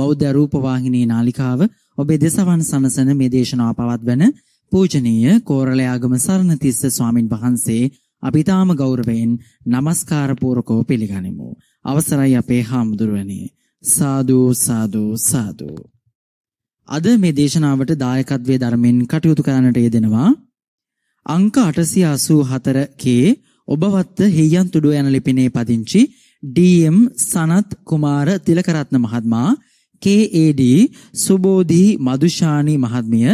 බෞද්ධ රූපවාහිනී නාලිකාව ඔබේ දෙසවන් සනසන මේ දේශනාව පවත්වන පූජනීය කෝරළයාගම සරණතිස්ස ස්වාමින් වහන්සේ අපිතාම ගෞරවයෙන් নমස්කාර පූර්වකව පිළිගනිමු. අවසරයි අපේ හාමුදුරුවනි. සාදු සාදු සාදු. අද මේ දේශනාවට දායකත්වයේ ධර්මෙන් කටයුතු කරන්නට යෙදෙනවා අංක 884 කේ ඔබවත්ත හෙයියන් තුඩුව යන ලිපිනේ පදිංචි ඩී.එම්. සනත් කුමාර තිලකරත්න මහත්මයා KAD සුබෝධි මදුෂානි මහත්මිය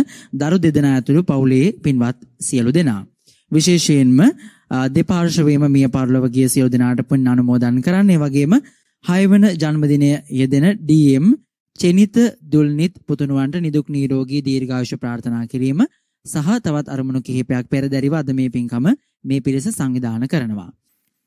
දරු දෙදෙනා ඇතුළු පවුලේ පින්වත් සියලු දෙනා විශේෂයෙන්ම දෙපාර්ශවයේම මිය පරලොව ගිය සියලු දෙනාට පුණ්‍ය අනුමෝදන් කරන්න ඒ වගේම 6 වන ජන්මදිනය යෙදෙන DM චෙනිත දුල්නිත් පුතුණුවන්ට නිදුක් නිරෝගී දීර්ඝායුෂ ප්‍රාර්ථනා කිරීම සහ තවත් අරමුණු කිහිපයක් පෙරදැරිව අද මේ පින්කම මේ පිරිස සංවිධානය කරනවා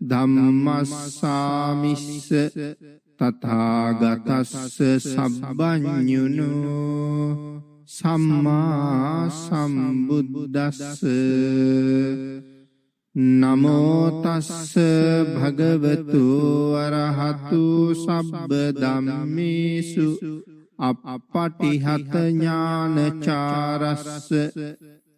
ධම්මස්සාමිස්ස තථාගතස්ස සබ්බඤුනු සම්මා සම්බුද්දස්ස නමෝ තස්ස භගවතු අරහතු සබ්බ ධම්මේසු අපපටිහත ඥානචාරස්ස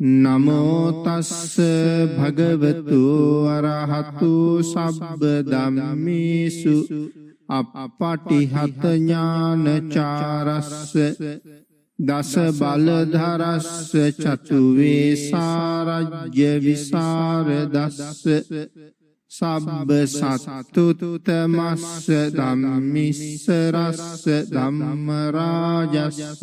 නමෝතස්ස භගවතු අරහතු සබ්බ ධම්මේසු අපපටිහත ඥානචාරස්ස දස බලධරස්ස චතු වේසාරජ්‍ය විසරදස්ස සබ්බ සත්තුතමස්ස ධම්මිස්ස රස්ස ධම්ම රාජස්ස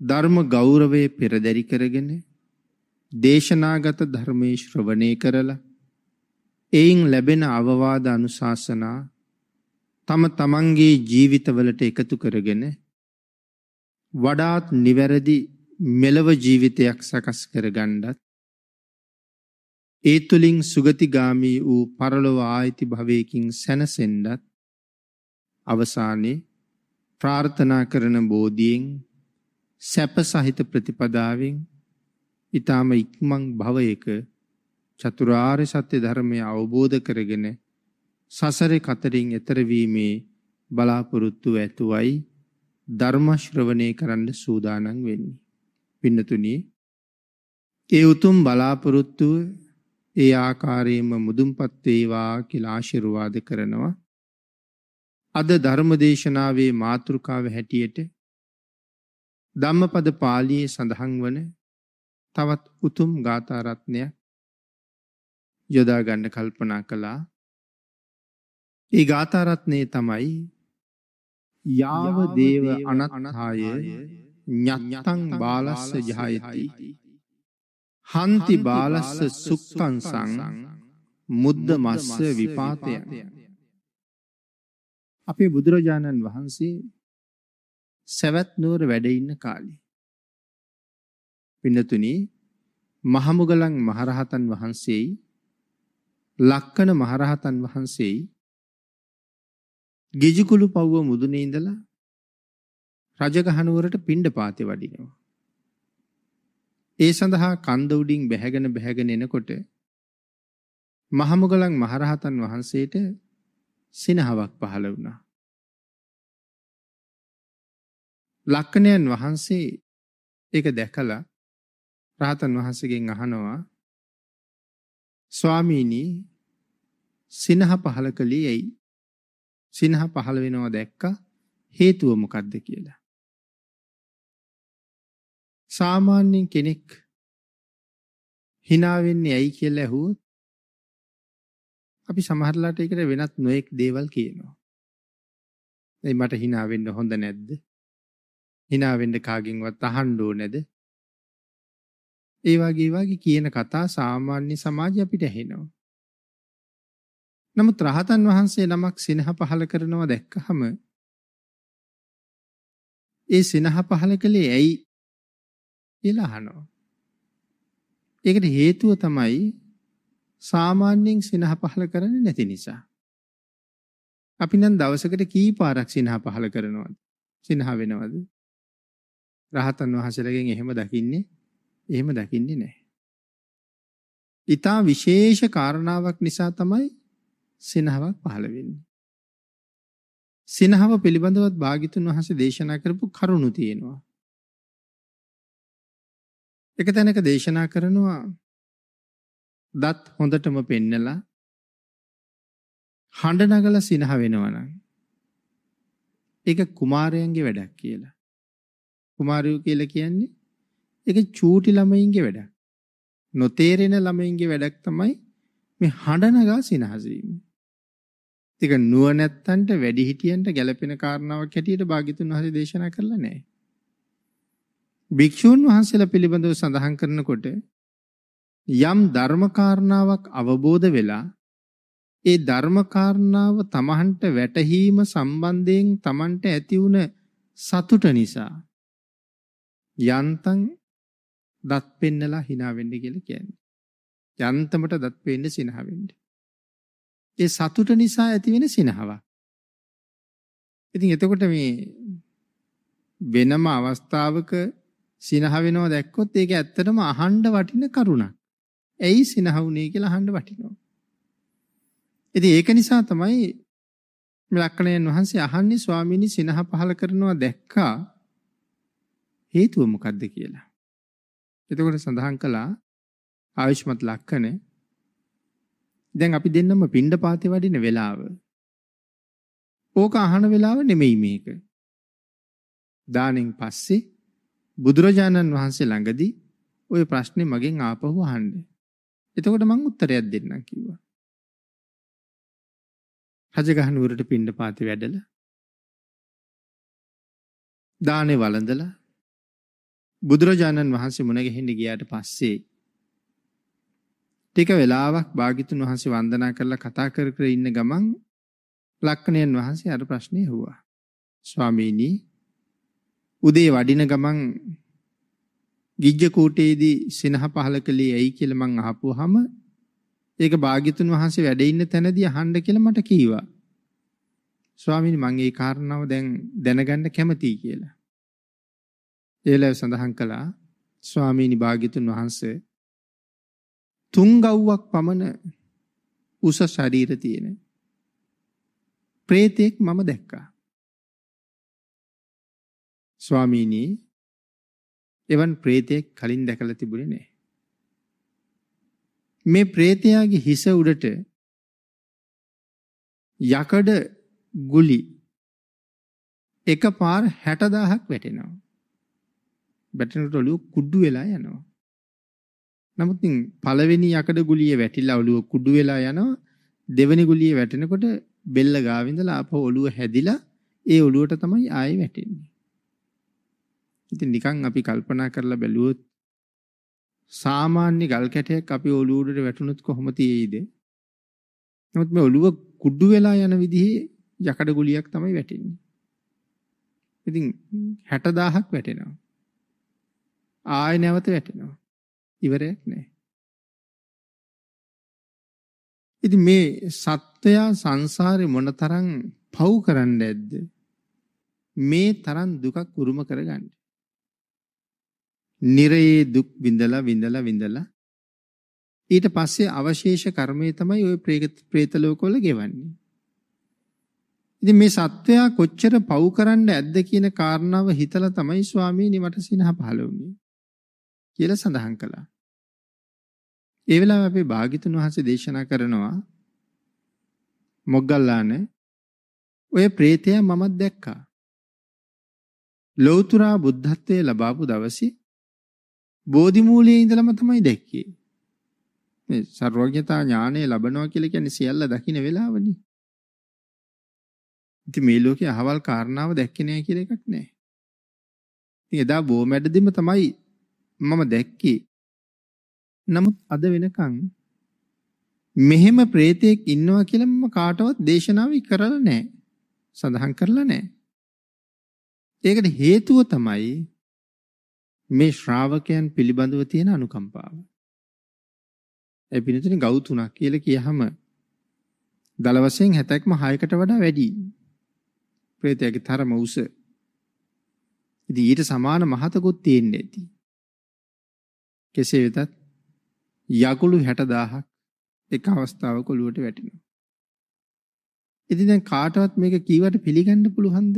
ධර්ම ගෞරවයේ පෙරදරි කරගෙන දේශනාගත ධර්මයේ ශ්‍රවණය කරලා එයින් ලැබෙන අවවාද අනුශාසනා තම තමන්ගේ ජීවිතවලට එකතු කරගෙන වඩාත් නිවැරදි මෙලව ජීවිතයක් සකස් කරගන්නත් ඒ තුලින් සුගතිගාමී වූ පරලොව ආයිති භවයකින් සැනසෙන්නත් අවසානයේ ප්‍රාර්ථනා කරන බෝධියෙන් සැප සහිත ප්‍රතිපදාවෙන් ඊටාම ඉක්මන් භවයක චතුරාර්ය සත්‍ය ධර්මය අවබෝධ කරගෙන සසරේ කතරින් එතර වීමේ බලාපොරොත්තු ඇතුවයි ධර්ම ශ්‍රවණය කරන්න සූදානම් වෙන්නේ. පින්නතුනි ඒ උතුම් බලාපොරොත්තුව ඒ ආකාරයෙන්ම මුදුන්පත් වේවා කියලා ආශිර්වාද කරනවා. අද ධර්ම දේශනාවේ මාතෘකාව හැටියට ධම්මපද පාලියේ සඳහන් වන තවත් උතුම් ගාථාරත්නයක් යොදා ගන්න කල්පනා කළා. ඒ ගාථාරත්නයේ තමයි යාව දේව අනත්හාය ඤත්තං බාලස්ස ජහයති හන්ති බාලස්ස සුක්ඛං සං මුද්ද මස්ස විපාතය අපේ බුදුරජාණන් වහන්සේ සවැත් නුවර වැඩ ඉන්න කාලේ. පින්නතුනි මහමුගලන් මහරහතන් වහන්සේයි ලක්කන මහරහතන් වහන්සේයි ගිජිකුළු පව්ව මුදුනේ ඉඳලා රජගහනුවරට පිණ්ඩ පාති වඩිනවා. ඒ සඳහා කන්ද උඩින් බැහැගෙන බැහැගෙන එනකොට මහමුගලන් මහරහතන් වහන්සේට සිනහවක් පහළ වුණා. ලක්කණයන් වහන්සේ ඒක දැකලා රහතන් වහන්සේගෙන් අහනවා ස්වාමීනි සිනහ පහල කළේ ඇයි? සිනහ පහල වෙනවා දැක්ක හේතුව මොකක්ද කියලා. සාමාන්‍යයෙන් කෙනෙක් hina වෙන්නේ ඇයි කියලා ඇහුවොත් අපි සමහරලාට ඒකට වෙනත් නොඑක් දේවල් කියනවා. එයි මට hina වෙන්න හොඳ නැද්ද? හිනාවෙන්ඩ කාගින්වත් අහන්්ඩෝ නැද ඒ වගේ වගේ කියන කතා සාමාන්‍ය සමාජ අපිට ඇහෙනවා. නමුත් රහතන් වහන්සේ නමක් සිනහ පහල කරනවා දැක්කහම ඒ සිනහ පහල කළේ ඇයි කියලා අහනවා. ඒකට හේතුව තමයි සාමාන්‍යයෙන් සිනහ පහල කරන්නේ නැති නිසා. අපි නම් දවසකට කී පාරක් සිනහ පහල කරනවද? සිනහ වෙනවද? රහතන් වහන්සේලාගෙන් එහෙම දකින්නේ එහෙම දකින්නේ නැහැ. ඊටා විශේෂ කාරණාවක් නිසා තමයි සිනහවක් පහළ වෙන්නේ. සිනහව පිළිබඳවත් භාගිතුන් වහන්සේ දේශනා කරපු කරුණු තියෙනවා. එක තැනක දේශනා කරනවා දත් හොඳටම පෙන්නලා හඬ නගලා සිනහ වෙනවනම් ඒක කුමාරයන්ගේ වැඩක් කියලා. කුමාරයෝ කියලා කියන්නේ ඒක චූටි ළමයින්ගේ වැඩක්. නොතේරෙන ළමයින්ගේ වැඩක් තමයි මේ හඬනගා සිනහස වීම. ඒක නුවණැත්තන්ට වැඩිහිටියන්ට ගැළපෙන කාරණාවක් හැටියට භාග්‍යතුන් වහන්සේ දේශනා කරලා නැහැ. භික්ෂූන් වහන්සේලා පිළිබඳව සඳහන් කරනකොට යම් ධර්මකාරණාවක් අවබෝධ වෙලා ඒ ධර්මකාරණාව තමහන්ට වැටහීම සම්බන්ධයෙන් තමන්ට ඇති වුණ සතුට නිසා යන්තම් දත් පෙන්නලා hina වෙන්න කියලා කියන්නේ. යන්තමට දත් පෙන්න සිනහ වෙන්න. ඒ සතුට නිසා ඇති වෙන සිනහවක්. ඉතින් එතකොට මේ වෙනම අවස්ථාවක සිනහ වෙනවා දැක්කොත් ඒක ඇත්තටම අහන්න වටින කරුණක්. ඇයි සිනහ වුනේ කියලා අහන්න වටිනවා. ඉතින් ඒක නිසා තමයි ලක්කණයන් වහන්සේ අහන්නේ ස්වාමීනි සිනහ පහල කරනවා දැක්කා හේතුව මොකක්ද කියලා. එතකොට සඳහන් කළා ආයුෂ්මත් ලක්කන දැන් අපි දෙන්නම පින්ඩ පාතේ වඩින වෙලාව. ඕක අහන වෙලාව නෙමෙයි මේක. දානෙන් පස්සේ බුදුරජාණන් වහන්සේ ළඟදී ওই ප්‍රශ්නේ මගෙන් ආපහු අහන්න. එතකොට මම උත්තරයක් දෙන්නම් කිව්වා. රජගහනුවරට පින්ඩ පාතේ වැඩලා දානේ වළඳලා බුදුරජාණන් වහන්සේ මුණ ගැහෙන්න ගියාට පස්සේ ටික වෙලාවක් භාග්‍යතුන් වහන්සේ වන්දනා කරලා කතා කර කර ඉන්න ගමන් ලක්ෂණයන් වහන්සේ අර ප්‍රශ්නේ ඇහුවා. ස්වාමීනි උදේ වඩින ගමන් ගිජ්ජ කූටේදී සිනහ පහල කළේ ඇයි කියලා මං අහපුවාම ඒක භාග්‍යතුන් වහන්සේ වැඩ ඉන්න තැනදී අහන්න කියලා මට කීවා. ස්වාමීනි මං ඒ කාරණාව දැන් දැනගන්න කැමතියි කියලා. ඒලව සඳහන් කළා ස්වාමීනි භාග්‍යතුන් වහන්සේ තුංගව්වක් පමණ උස ශරීර තියෙන ප්‍රේතෙක් මම දැක්කා. ස්වාමීනි එවන් ප්‍රේතෙක් කලින් දැකලා තිබුණේ නෑ. මේ ප්‍රේතයාගේ හිස උඩට යකඩ ගුලි එකපාර 60000ක් වැටෙනවා. බැටනට ඔලුව කුඩු වෙලා යනවා. නමුත් පළවෙනි යකඩ ගුලිය වැටිලා ඔලුව කුඩු වෙලා යනවා. දෙවෙනි ගුලිය වැටෙනකොට බෙල්ල ගාවින්දලා ආපහු ඔලුව හැදිලා ඒ ඔලුවට තමයි ආයේ වැටෙන්නේ. ඉතින් නිකන් අපි කල්පනා කරලා බැලුවොත් සාමාන්‍ය ගල් කැටයක් අපි ඔලුව උඩට වැටුනොත් කොහොම තියෙයිද? නමුත් මේ ඔලුව කුඩු වෙලා යන විදිහේ යකඩ ගුලියක් තමයි වැටෙන්නේ. ඉතින් 60000ක් වැටෙනවා. ආය නැවත වැටෙනවා. ඉවරයක් නැහැ. ඉතින් මේ සත්වයා සංසාරේ මොනතරම් පව් කරන්නේ නැද්ද? මේ තරම් දුකක් උරුම කරගන්න. නිරයේ දුක් විඳලා විඳලා විඳලා ඊට පස්සේ අවශේෂ කර්මය තමයි ওই പ്രേත ලෝකවල ගෙවන්නේ. ඉතින් මේ සත්වයා කොච්චර පව් කරන්න ඇද්ද කියන කාරණාව හිතලා තමයි ස්වාමීනි මට සිනහ පහළ වුණේ. කියලා සඳහන් කළා. ඒ වෙලාවේ අපේ භාග්‍යතුන් වහන්සේ දේශනා කරනවා මොග්ගල්ලානේ ඔය ප්‍රේතයා මමත් දැක්කා. ලෞතුරා බුද්ධත්වයේ ලබාපු දවසේ බෝධිමූලයේ ඉඳලම තමයි දැක්කේ. මේ ਸਰවඥතා ඥානය ලැබනවා කියලා කියන්නේ සියල්ල දකින්න වෙලාවනේ. ඉතින් මේ ලෝකේ අහවල් කාරණාව දැක්කේ නෑ කියලා එකක් නෑ. ඉතින් එදා බෝමැඩදීම තමයි මම දැක්කේ. නමුත් අද වෙනකන් මෙහෙම ප්‍රේතයෙක් ඉන්නවා කියලා මම කාටවත් දේශනාව කරලා නැහැ. සඳහන් කරලා නැහැ. ඒකට හේතුව තමයි මේ ශ්‍රාවකයන් පිළිබඳව තියෙන අනුකම්පාව. ඒ පිළිතුරේ ගව් තුනක් කියලා කියහම දල වශයෙන් 70ක්ම 6කට වඩා වැඩි. ප්‍රේතයාගේ තරම උස. ඉතින් ඊට සමාන මහතකුත් තියෙන්නේ ඇති. කෙසේ වෙතත් යකුළු 60000ක් එක අවස්ථාවක ඔළුවට වැටෙනවා. ඉතින් දැන් කාටවත් මේක කීවට පිළිගන්න පුළුවන්ද?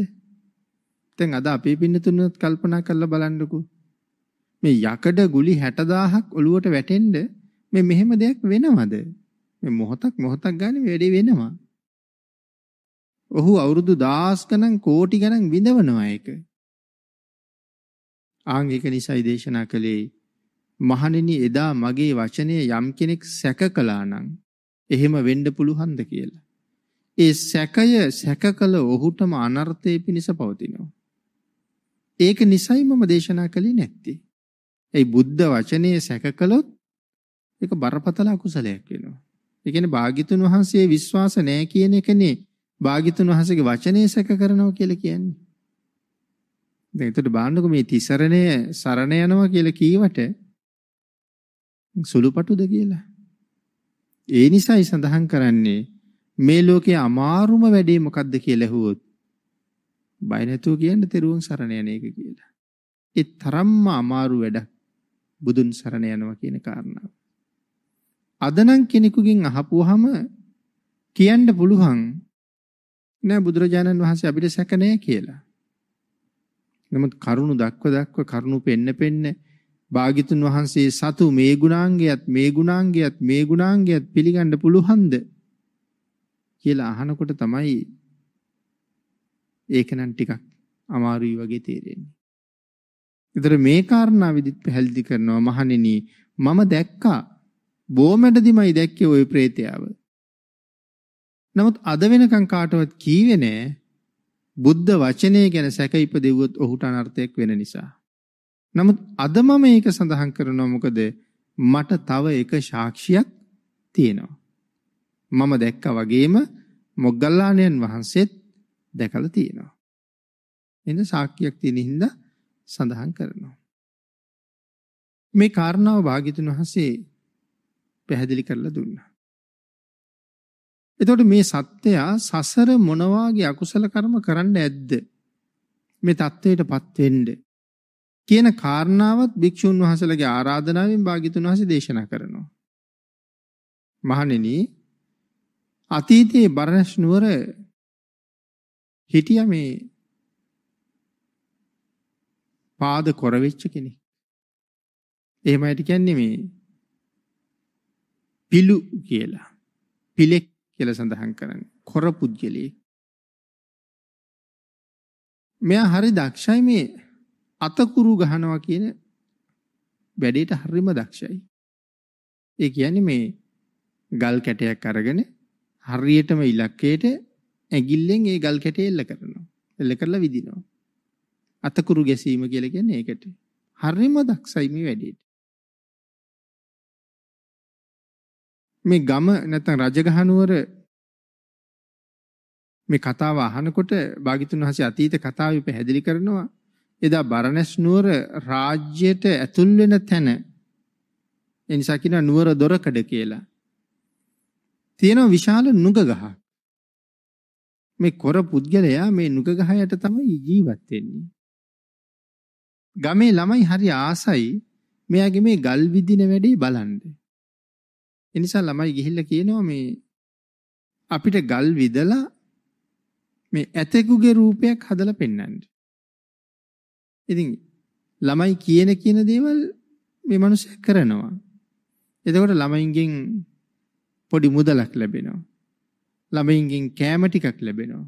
දැන් අද අපේ පින්නතුණත් කල්පනා කරලා බලන්නකෝ. මේ යකඩ ගුලි 60000ක් ඔළුවට වැටෙන්න මේ මෙහෙම දෙයක් වෙනවද? මේ මොහොතක් මොහොතක් ගානේ වැඩේ වෙනවා. ඔහු අවුරුදු දහස් ගණන් කෝටි ගණන් විඳවනවා ඒක. ආන් ඒක නිසයි දේශනා කළේ මහණෙනි එදා මගේ වචනය යම් කෙනෙක් සැක කළා නම් එහෙම වෙන්න පුළුවන්ද කියලා. ඒ සැකය සැක කළ ඔහුටම අනර්ථයේ පිණිස පවතිනවා. ඒක නිසයි මම දේශනා කළේ නැත්තේ. ඒ බුද්ධ වචනේ සැක කළොත් ඒක බරපතල අකුසලයක් වෙනවා. ඒ කියන්නේ භාග්‍යතුන් වහන්සේ විශ්වාස නැහැ කියන එකනේ භාග්‍යතුන් වහන්සේගේ වචනේ සැක කරනවා කියලා කියන්නේ. දැන් ඒකට බලන්නකො මේ තිසරණය සරණ යනවා කියලා කීවට සුළුපටුද කියලා. ඒ නිසායි සඳහන් කරන්නේ මේ ලෝකේ අමාරුම වැඩේ මොකද්ද කියලා ඇහුවොත් බය නැතුව කියන්න තෙරුවන් සරණ යන එක කියලා. ඒ තරම්ම අමාරු වැඩක් බුදුන් සරණ යනවා කියන කාරණාව. අද නම් කෙනෙකුගෙන් අහපුවාම කියන්න පුළුවන් නෑ බුදුරජාණන් වහන්සේ අපිට සැක නෑ කියලා. නමුත් කරුණු දක්ව දක්ව කරුණු පෙන්න පෙන්න භාග්‍යතුන් වහන්සේ සතු මේ ගුණාංගයත් මේ ගුණාංගයත් මේ ගුණාංගයත් පිළිගන්න පුළුවන්ද කියලා අහනකොට තමයි ඒක නම් ටිකක් අමාරුයි වගේ තේරෙන්නේ. ඒතර මේ කාරණා විදිහට පැහැදිලි කරනවා මහණෙනි මම දැක්කා බොමඩදිමයි දැක්කේ ওই ප්‍රේතයාව. නමුත් අද වෙනකන් කාටවත් කීවේ නෑ බුද්ධ වචනය ගැන සැක ඉපදෙව්වොත් ඔහුට අනර්ථයක් වෙන නිසා. නමුත් අද මම මේක සඳහන් කරනවා මොකද මට තව එක සාක්ෂියක් තියෙනවා. මම දැක්කා වගේම මොග්ගල්ලාණන් වහන්සේත් දැකලා තියෙනවා. එන සාක්ෂියක් තියෙන හින්දා සඳහන් කරනවා. මේ කාරණාව භාග්‍යතුන් වහන්සේ පැහැදිලි කරලා දුන්නා. එතකොට මේ සත්‍යය සසර මොනවාගේ අකුසල කර්ම කරන්න ඇද්ද? මේ தത്വයටපත් වෙන්නේ කියන කාරණාවත් භික්ෂුන් වහන්සේලාගේ ආරාධනාවෙන් භාග්‍යතුන් වහන්සේ දේශනා කරනවා. මහණෙනි අතීතයේ බරණැස් නුවර හිටිය මේ පාද කොරවෙච්ච කෙනෙක්. එහෙමයිට කියන්නේ මේ පිලු කියලා. පිලෙක් කියලා සඳහන් කරන්නේ. කොරපුද්ගලී. මෙයා හරි දක්ෂයි මේ අතකුරු ගහනවා කියන වැඩේට හරිම දක්ෂයි. ඒ කියන්නේ මේ ගල් කැටයක් අරගෙන හරියටම ඉලක්කයට ඇඟිල්ලෙන් ඒ ගල් කැටය එල්ල කරනවා. එල්ල කරලා විදිනවා. අතකුරු ගැසීම කියලා කියන්නේ ඒකට. හරිම දක්ෂයි මේ වැඩේට. මේ ගම නැත්නම් රජගහනුවර මේ කතාව අහනකොට භාගිතුන් වහන්සේ අතීත කතාවේ පැහැදිලි කරනවා එදා බරණැස් නුවර රාජ්‍යයට ඇතුල් වෙන තැන ඒ නිසා කියනවා නුවර දොරකඩ කියලා. තියෙනවා විශාල නුග ගහක්. මේ කොර පුද්ගලයා මේ නුග ගහ යට තමයි ජීවත් වෙන්නේ. ගමේ ළමයි හරි ආසයි මෙයාගේ මේ ගල් විදින වැඩේ බලන්න. ඒ නිසා ළමයි ගිහිල්ලා කියනවා මේ අපිට ගල් විදලා මේ ඇතෙකුගේ රූපයක් හදලා පෙන්වන්න. ඉතින් ළමයි කියන කියන දේවල් මේ මිනිස්සු කරනවා. එතකොට ළමයින්ගෙන් පොඩි මුදලක් ලැබෙනවා. ළමයින්ගෙන් කෑම ටිකක් ලැබෙනවා.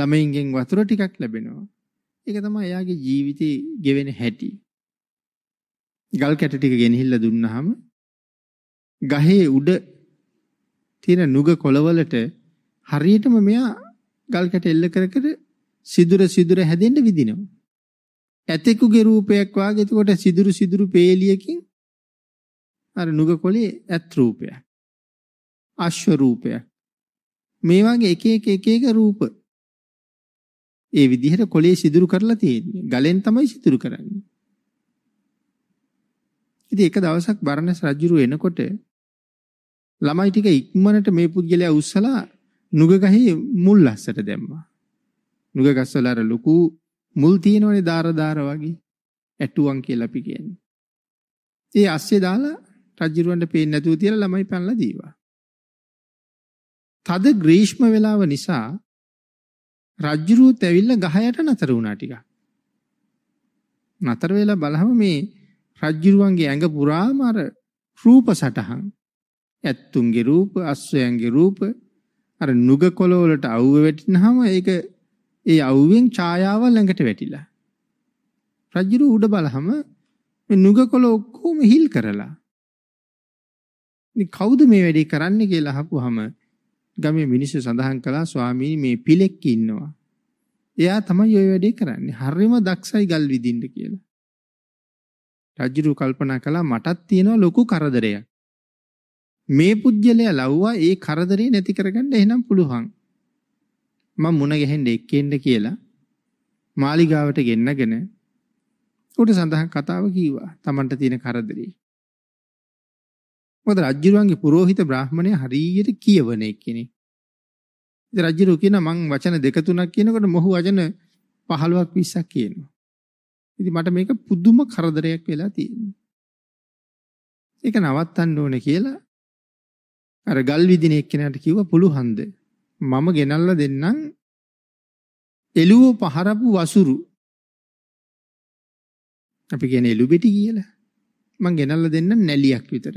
ළමයින්ගෙන් වතුර ටිකක් ලැබෙනවා. ඒක තමයි එයාගේ ජීවිතේ ගෙවෙන හැටි. ගල් කැට ටික ගෙනහිල්ලා දුන්නාම ගහේ උඩ තියෙන නුග කොළවලට හරියටම මෙයා ගල් කැට එල්ල කර කර සිදුර සිදුර හැදෙන්න විදිනවා. ඇතෙකුගේ රූපයක් වාගේ එතකොට සිදුරු සිදුරු peeliයකින් අර නුගකොලේ ඇත් රූපයක් අශ්ව රූපයක් මේ වගේ එක එක එක එක රූප ඒ විදිහට කොලේ සිදුරු කරලා තියෙන්නේ ගලෙන් තමයි සිදුරු කරන්නේ ඉතින් එක දවසක් බරණස් රජුරු එනකොට ළමයි ටික ඉක්මනට මේ පුද්ගලයා උස්සලා නුග ගහේ මුල් ලස්සට දැම්මා නුග ගස්වල අර ලොකු මුල් තියෙනවනේ දාර දාර වගේ ඇටුවන් කියලා අපි කියන්නේ. ඒ අස්සේ දාලා රජිරුවන්ට පේන්නේ නැතුව තියලා ළමයි පැනලා දීවා. තද ග්‍රීෂ්ම වේලාව නිසා රජිරුවත් ඇවිල්ලා ගහයට නතර වුණා ටිකක්. නතර වෙලා බලහම මේ රජිරුවන්ගේ ඇඟ පුරාම අර රූප සටහන් ඇත්තුන්ගේ රූප අස්වැයන්ගේ රූප අර නුගකොළ වලට අවුව වැටෙනහම ඒක ඒ අවුවෙන් ඡායාව ළඟට වැටිලා. රජුරු උඩ බලහම මේ නුගකොළ ඔක්කොම හිල් කරලා. කවුද මේ වැඩේ කරන්නේ කියලා අහපුවාම ගමේ මිනිස්සු සඳහන් කළා ස්වාමීනි මේ පිලෙක් ඉන්නවා. එයා තමයි ওই වැඩේ කරන්නේ. හරිම දක්ෂයි ගල් විදින්න කියලා. රජුරු කල්පනා කළා මටත් තියෙනවා ලොකු කරදරයක්. මේ පුජ්‍යලයා ලව්වා ඒ කරදරේ නැති කරගන්න එහෙනම් පුළුවන්. මම මුණ ගැහෙන්න එක්කෙන්න කියලා මාලිගාවට ගෙන්නගෙන උට සඳහන් කතාව කීවා Tamanට තියෙන කරදරේ. මොකද රජුරුවන්ගේ පූජිත බ්‍රාහමණය හරියට කියවන එක්කෙනෙක්. ඉතින් රජුරුව කියන මං වචන දෙක තුනක් කියනකොට මොහු වචන 15ක් 20ක් කියනවා. ඉතින් මට මේක පුදුම කරදරයක් වෙලා තියෙනවා. ඒක නවත්තන්න ඕනේ කියලා අර ගල් විදින එක්කෙනාට කිව්වා පුළුහන්ද මම ගෙනල්ලා දෙන්නම් එළුව පහරපු වසුරු අපි කියන එළු බෙටි කියලා මං ගෙනල්ලා දෙන්නම් නැලියක් විතර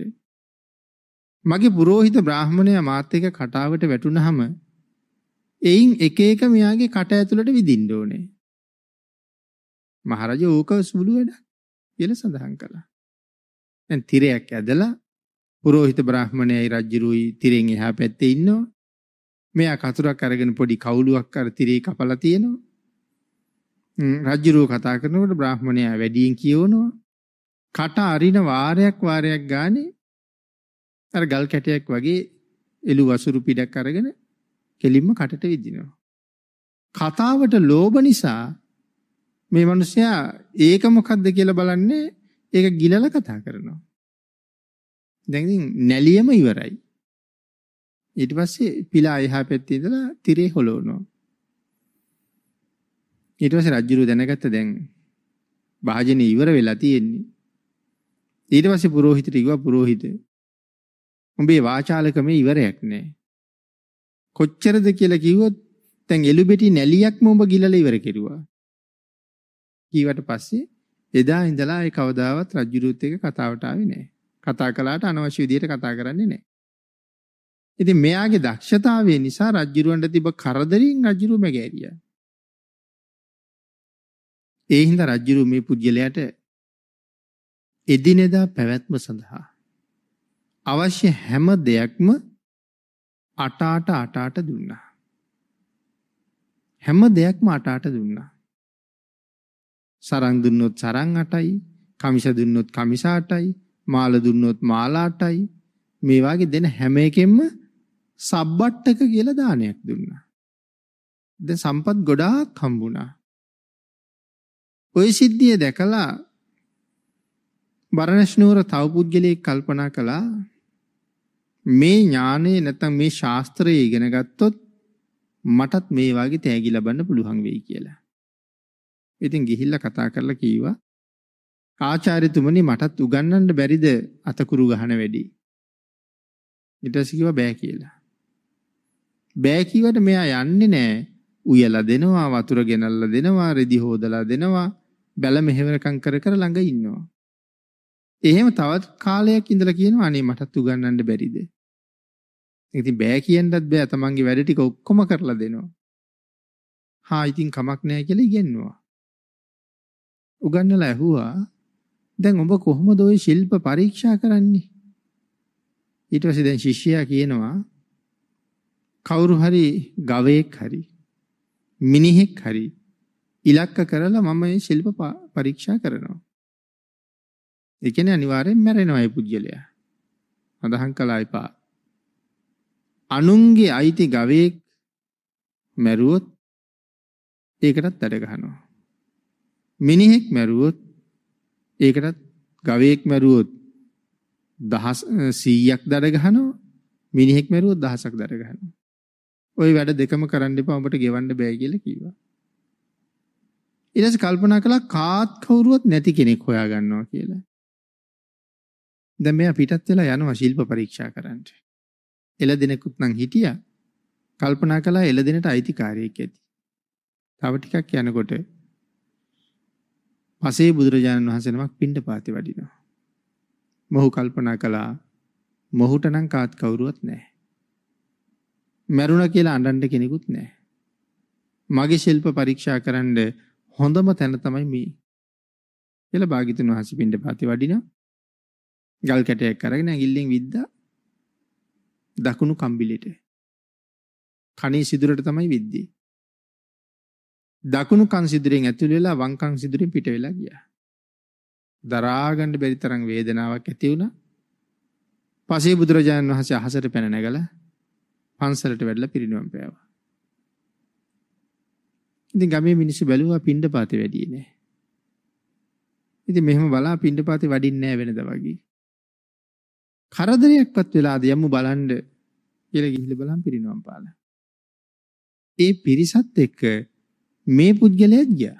මගේ පුරෝහිත බ්‍රාහමණයා මාත් එක්ක කටාවට වැටුනහම එයින් එක එක මෙයාගේ කට ඇතුළට විදින්න ඕනේ මහරජ ඕක සුළු වැඩක් කියලා සඳහන් කළා දැන් තිරයක් ඇදලා පුරෝහිත බ්‍රාහමණයයි රජුරුයි තිරෙන් එහා පැත්තේ ඉන්නවා මෙයා කතුරක් අරගෙන පොඩි කවුලුවක් අර තිරේ කපලා තියෙනවා. රජ්ජුරුව කතා කරනකොට බ්‍රාහ්මණයා වැඩියෙන් කියවනවා. කට අරින වාරයක් වාරයක් ගානේ අර ගල් කැටයක් වගේ එළු වසුරු පිටක් අරගෙන කෙලින්ම කටට විදිනවා. කතාවට ලෝභ නිසා මේ මිනිසයා ඒක මොකද්ද කියලා බලන්නේ ඒක ගිලලා කතා කරනවා. දැන් ඉතින් නැලියම ඉවරයි. ඊට පස්සේ පිලා එහා පැත්තේ ඉඳලා තිරේ හොලවනවා. ඊට පස්සේ රජුරු දැනගත්ත දැන් භාජනේ ඉවර වෙලා තියෙන්නේ. ඊට පස්සේ පුරোহিতට කිව්වා පුරোহিত උඹේ වාචාලකමේ ඉවරයක් නැහැ. කොච්චරද කියලා කිව්වොත් දැන් එළුබෙටි නැලියක්ම උඹ ගිලලා ඉවර කෙරුවා. කීවට පස්සේ එදා ඉඳලා ඒ කවදාවත් රජුරුත් එක්ක කතාවට ආවේ නැහැ. කතා කළාට අනවශ්‍ය විදියට කතා කරන්නේ නැහැ. ඉතින් මෙයාගේ දක්ෂතාවය නිසා රජුරවන්ට තිබ්බ කරදරින් රජුරු මැගෑරියා. ඒ හින්දා රජුරු මේ පුජ්‍යලයට එදිනෙදා පැවැත්ම සඳහා අවශ්‍ය හැම දෙයක්ම අටාට අටාට දුන්නා. හැම දෙයක්ම අටාට දුන්නා. සරන් දුන්නොත් සරන් අටයි, කමිස දුන්නොත් කමිස අටයි, මාල දුන්නොත් මාල අටයි. මේ වගේ දෙන හැම එකෙම සබ්බට්ටක කියලා දානයක් දුන්නා. දැන් සම්පත් ගොඩාක් හම්බුණා. ওই සිද්ධිය දැකලා බරණස් නුවර තව පුද්ගලයෙක් කල්පනා කළා මේ ඥානේ නැත්නම් මේ ශාස්ත්‍රය ඉගෙන ගත්තොත් මටත් මේ වගේ තෑගි ලබන්න පුළුවන් වෙයි කියලා. ඉතින් ගිහිල්ලා කතා කරලා කීවා ආචාර්යතුමනි මටත් උගන්වන්න බැරිද අතකුරු ගහන වැඩි. ඊට පස්සේ කිව්වා බෑ කියලා. බෑ කියවට මෙයා යන්නේ නැහැ. උයලා දෙනවා, වතුර ගෙනල්ලා දෙනවා, රෙදි හොදලා දෙනවා, බැල මෙහෙවරකම් කර කර ළඟ ඉන්නවා. එහෙම තවත් කාලයක් ඉඳලා කියනවා අනේ මටත් උගන්වන්න බැරිද? ඉතින් බෑ කියන්නත් බෑ තමන්ගේ වැඩ ටික ඔක්කොම කරලා දෙනවා. හා ඉතින් කමක් නැහැ කියලා ඉගෙනනවා. උගන්නලා ඇහුවා දැන් ඔබ කොහොමද ওই ශිල්ප පරීක්ෂා කරන්නේ? ඊට පස්සේ දැන් ශිෂ්‍යයා කියනවා කවුරු හරි ගවයෙක් හරි මිනිහෙක් හරි ඉලක්ක කරලා මම මේ ශිල්ප පරීක්ෂා කරනවා. ඒ කියන්නේ අනිවාර්යෙන් මැරෙනවා ඒ පුජ්‍යලයා. අදහන් කළා එපා. අනුන්ගේ අයිති ගවයෙක් මැරුවොත් ඒකටත් අඩ ගහනවා. මිනිහෙක් මැරුවොත් ඒකටත් ගවයෙක් මැරුවොත් දහස් 100ක් දඩ ගහනවා මිනිහෙක් මැරුවොත් දහසක් දඩ ගහනවා ওই වැඩ දෙකම කරන්න එපා ඔබට ගෙවන්න බෑ කියලා කිව්වා. ඊට පස්සේ කල්පනා කළා කාත් කවුරුවත් නැති කෙනෙක් හොයාගන්නවා කියලා. දැන් මෙයා පිටත් වෙලා යනවා ශිල්ප පරීක්ෂා කරන්න. එළ දිනකුත් නම් හිටියා. කල්පනා කළා එළ දිනට අයිතිකාරයෙක් ඇති. තව ටිකක් යනකොට පසේ බුදුරජාණන් වහන්සේ නමක් පිණ්ඩපාතේ වඩිනවා. මොහු කල්පනා කළා මොහුට නම් කාත් කවුරුවත් නැහැ. මැරුණ කියලා අඬන්න කෙනෙකුත් නැහැ. මගේ ශිල්ප පරීක්ෂා කරන්න හොඳම තැන තමයි මේ. කියලා භාගිතුන් වහන්සේ පින්ඩපාතේ වඩිනා. ගල් කැටයක් අරගෙන ඇඟිල්ලෙන් විද්දා දකුණු කම්බිලෙට. කණේ සිදුරට තමයි විද්දී. දකුණු කන් සිදුරෙන් ඇතුළු වෙලා වම් කන් සිදුරෙන් පිට වෙලා ගියා. දරාගන්න බැරි තරම් වේදනාවක් ඇති වුණා. පසේ බුදුරජාණන් වහන්සේ අහසට පැන නැගලා පන්සලට වැඩලා පිරිනුවම් පෑවා. ඉතින් ගමේ මිනිස්සු බැලුවා පිණ්ඩපාතේ වැඩියේ නෑ. ඉතින් මෙහෙම බලා පිණ්ඩපාතේ වඩින්නේ නෑ වෙනද වගේ. කරදරයක්වත් වෙලාද යමු බලන්න කියලා ගිහිල්ලා බලන් පිරිනුවම් පාලා. ඒ පිරිසත් එක්ක මේ පුද්ගලයා ගියා.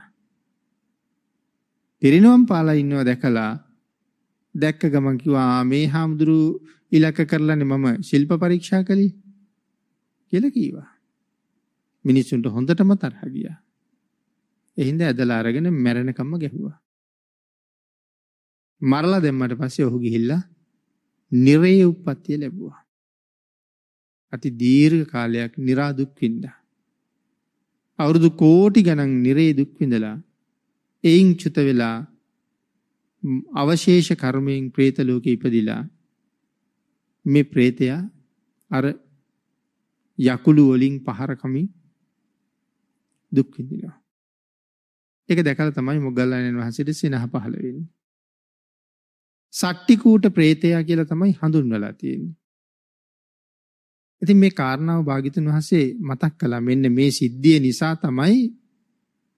පිරිනුවම් පාලා ඉන්නව දැකලා දැක්ක ගමන් කිව්වා මේ හාමුදුරු ඉලක්ක කරලානේ මම ශිල්ප පරීක්ෂා කළේ. කියලා කීවා. මිනිස්සුන්ට හොඳටම තරහ ගියා. එහිඳ ඇදලා අරගෙන මැරෙනකම්ම ගැහුවා. මරලා දැම්මට පස්සේ ඔහු ගිහිල්ලා නිරේ උප්පත්තිය ලැබුවා. අති දීර්ඝ කාලයක් निराදුක් වින්දා. අවුරුදු කෝටි ගණන් නිරේ දුක් විඳලා එයින් චුත වෙලා අවශේෂ කර්මයෙන් പ്രേත ලෝකෙ ඉපදිලා මේ പ്രേතයා අර යකුළු වලින් පහර කමින් දුක් විඳිනවා. ඒක දැකලා තමයි මොග්ගල්ලාණන් වහන්සේට සිනහ පහළ වෙන්නේ. සට්ටිකූට ප්‍රේතයා කියලා තමයි හඳුන්වලා තියෙන්නේ. ඉතින් මේ කාරණාව භාග්‍යතුන් වහන්සේ මතක් කළා මෙන්න මේ සිද්ධිය නිසා තමයි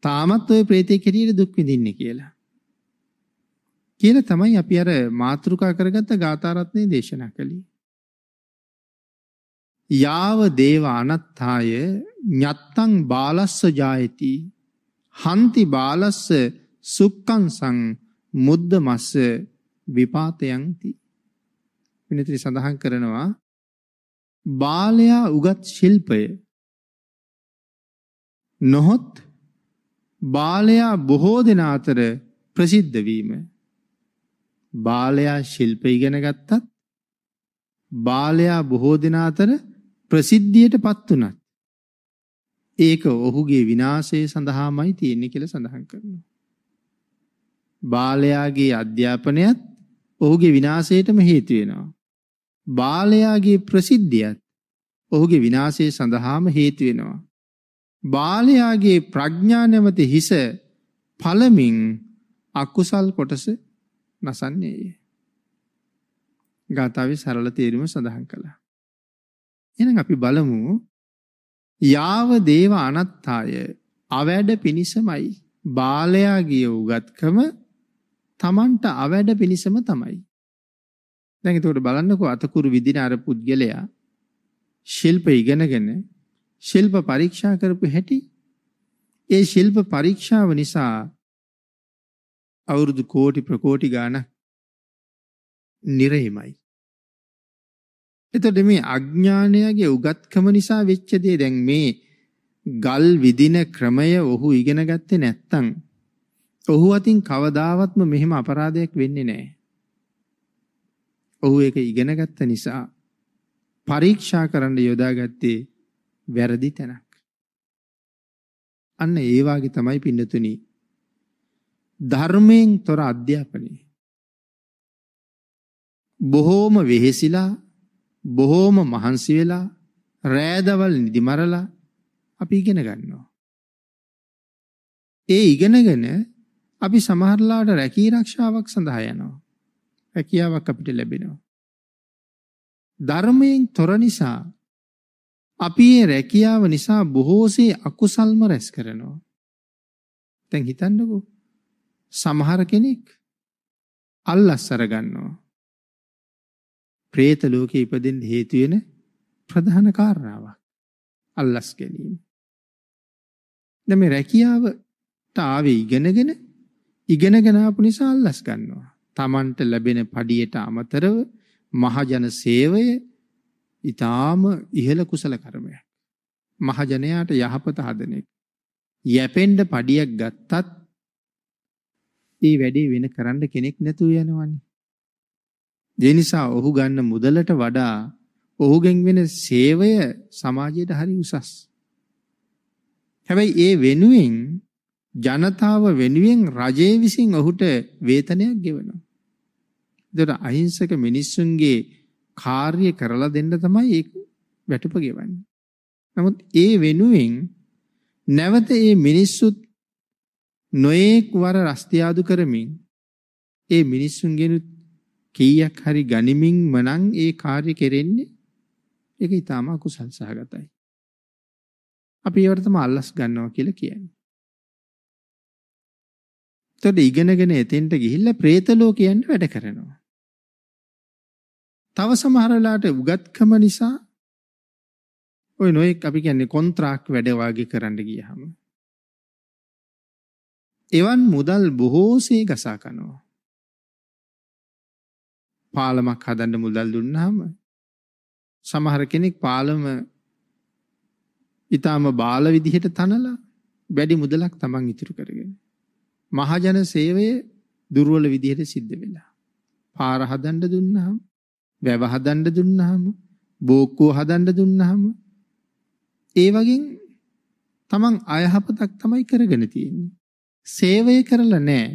තාමත් ওই ප්‍රේතේ කෙරියට දුක් විඳින්නේ කියලා. කියලා තමයි අපි අර මාතෘකා කරගත්ත ගාථා රත්නේ දේශනා කළේ. යාව දේව අනත්තාය ඤත්තං බාලස්ස ජායති හන්ති බාලස්ස සුක්කංසං මුද්දමස්ස විපාතයන් ති විනතිරි සඳහන් කරනවා බාලයා උගත් ශිල්පය නොහොත් බාලයා බොහෝ දෙනා අතර ප්‍රසිද්ධ වීම බාලයා ශිල්ප ඉගෙන ගත්තත් බාලයා බොහෝ දෙනා අතර ප්‍රසිද්ධියටපත් උනත් ඒක ඔහුගේ විනාශය සඳහාමයි තියෙන්නේ කියලා සඳහන් කරනවා. බාලයාගේ අධ්‍යාපනයත් ඔහුගේ විනාශයටම හේතු වෙනවා. බාලයාගේ ප්‍රසිද්ධියත් ඔහුගේ විනාශය සඳහාම හේතු වෙනවා. බාලයාගේ ප්‍රඥා නැමැති හිස පළමින් අකුසල් කොටස නසන්නේය. ගාථාවේ සරල තේරුම සඳහන් කළා. එහෙනම් අපි බලමු යාව දේව අනත්තාය අවැඩ පිනිසමයි බාලයා ගිය උගත්කම Tamanට අවැඩ පිනිසම තමයි. දැන් එතකොට බලන්නකෝ අතකුරු විදින අර පුද්ගලයා ශිල්ප ඉගෙනගෙන ශිල්ප පරීක්ෂා කරපු හැටි ඒ ශිල්ප පරීක්ෂාව නිසා අවුරුදු කෝටි ප්‍රකෝටි ගාණක් නිරෙහිමයි. එතකොට මේ අඥානයගේ උගත්කම නිසා වෙච්ච දේ දැන් මේ ගල් විදින ක්‍රමය ඔහු ඉගෙන ගත්තේ නැත්තම් ඔහු අතින් කවදාවත්ම මෙහෙම අපරාධයක් වෙන්නේ නැහැ. ඔහු ඒක ඉගෙන ගත්ත නිසා පරීක්ෂා කරන්න යොදාගත්තේ වැරදි තැනක්. අන්න ඒ වාගේ තමයි පින්නතුනි ධර්මයෙන් තොර අධ්‍යාපනය බොහෝම වෙහෙසිලා බොහෝම මහන්සි වෙලා රෑදවල් නිදිමරලා අපි ඉගෙන ගන්නවා. ඒ ඉගෙනගෙන අපි සමහරලාට රැකී ආරක්ෂාවක් සඳහා යනවා. රැකියාවක් අපිට ලැබෙනවා. ධර්මයෙන් තොර නිසා අපි මේ රැකියාව නිසා බොහෝසේ අකුසල්ම රැස් කරනවා. දැන් හිතන්නකෝ සමහර කෙනෙක් අල්ලස්සර ගන්නවා. പ്രേත ලෝකේ ඉපදෙන්න හේතු වෙන ප්‍රධාන කාරණාවක්. අල්ලස් ගැනීම. දැන් මේ රැකියාවට ආවේ ඉගෙනගෙන ඉගෙනගෙන ආපු නිසා අල්ලස් ගන්නවා. Tamanට ලැබෙන පඩියට අමතරව මහජන සේවය ඊටාම ඉහළ කුසල කර්මයක්. මහජනයාට යහපත හදන එක. යැපෙන්න පඩියක් ගත්තත් ඒ වැඩේ වෙන කරන්න කෙනෙක් නැතුව යනවනේ. ඒ නිසා ඔහු ගන්න මුදලට වඩා ඔහුගෙන් වෙන සේවය සමාජයට හරි උසස්. හැබැයි ඒ වෙනුවෙන් ජනතාව වෙනුවෙන් රජය විසින් ඔහුට වේතනයක් ගෙවනවා. ඒතර අහිංසක මිනිස්සුන්ගේ කාර්ය කරලා දෙන්න තමයි ඒක වැටුප ගෙවන්නේ. නමුත් ඒ වෙනුවෙන් නැවත ඒ මිනිස්සුත් නොඑක් වර රස්තියාදු කරමින් ඒ මිනිස්සුන්ගෙනුත් කීයක් හරි ගනිමින් මනං ඒ කාර්ය කෙරෙන්නේ ඒක ඊටාම අකුසල් සහගතයි. අපි ඒවට තම අල්ලස් ගන්නවා කියලා කියන්නේ. එතකොට ඉගෙනගෙන එතෙන්ට ගිහිල්ලා പ്രേත ලෝකයෙන් වැඩ කරනවා. තව සමහර වෙලාවට උගත්කම නිසා ඔය නොයෙක් අපි කියන්නේ කොන්ත්‍රාක් වැඩ වාගේ කරන්න ගියහම එවන් මුදල් බොහෝසේ ගසා කනවා. පාලමක් හදන්න මුදල් දුන්නාම සමහර කෙනෙක් පාලම ඊටාම බාල විදිහට තනලා වැඩි මුදලක් Taman ඉතුරු කරගෙන මහජන සේවයේ දුර්වල විදිහට සිද්ධ වෙලා පාර හදන්න දුන්නාම වැව හදන්න දුන්නාම බෝක්කුව හදන්න දුන්නාම ඒ වගේ තමන් අයහපතක් තමයි කරගෙන තියෙන්නේ. සේවය කරලා නැහැ.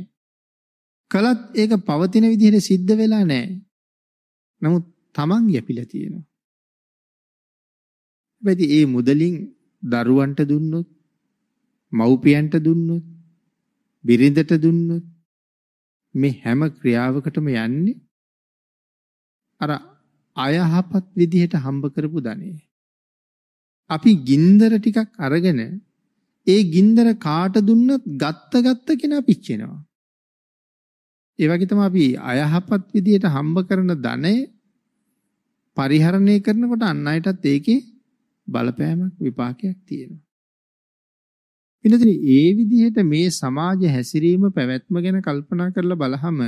කලත් ඒක පවතින විදිහට සිද්ධ වෙලා නැහැ. නමුත් Taman යැපිලා තියෙනවා. හැබැයි ඒ මුදලින් දරුවන්ට දුන්නොත් මව්පියන්ට දුන්නොත් බිරිඳට දුන්නොත් මේ හැම ක්‍රියාවකටම යන්නේ අර අයහපත් විදිහට හම්බ කරපු ධනෙ. අපි ගින්දර ටිකක් අරගෙන ඒ ගින්දර කාට දුන්නත් ගත්ත ගත්ත කෙනා පිච්චෙනවා. ඒ වගේ තමයි අපි අයහපත් විදියට හම්බ කරන ධනෙ පරිහරණය කරනකොට අන් අයටත් ඒකේ බලපෑමක් විපාකයක් තියෙනවා. වෙනදින ඒ විදිහට මේ සමාජ හැසිරීම පැවැත්ම ගැන කල්පනා කරලා බලහම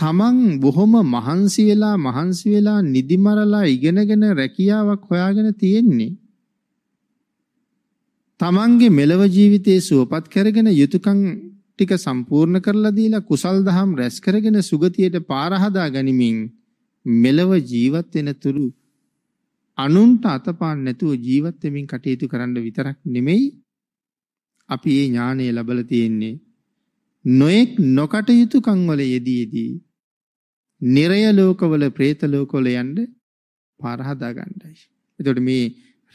තමන් බොහොම මහන්සි වෙලා මහන්සි වෙලා නිදිමරලා ඉගෙනගෙන රැකියාවක් හොයාගෙන තියෙන්නේ තමන්ගේ මෙලව ජීවිතයේ සුවපත් කරගෙන යුතුයකම් ටික සම්පූර්ණ කරලා දීලා කුසල් දහම් රැස් කරගෙන සුගතියට පාර හදා ගනිමින් මෙලව ජීවත් වෙන තුරු අනුන්ට අතපාන්න නැතුව ජීවත් වෙමින් කටයුතු කරන්න විතරක් නෙමෙයි අපි මේ ඥානය ලැබලා තියෙන්නේ නොඑක් නොකටයුතුකම් වල යෙදීදී නිරය ලෝකවල പ്രേත ලෝකවල යන්න පාර හදා ගන්නයි. එතකොට මේ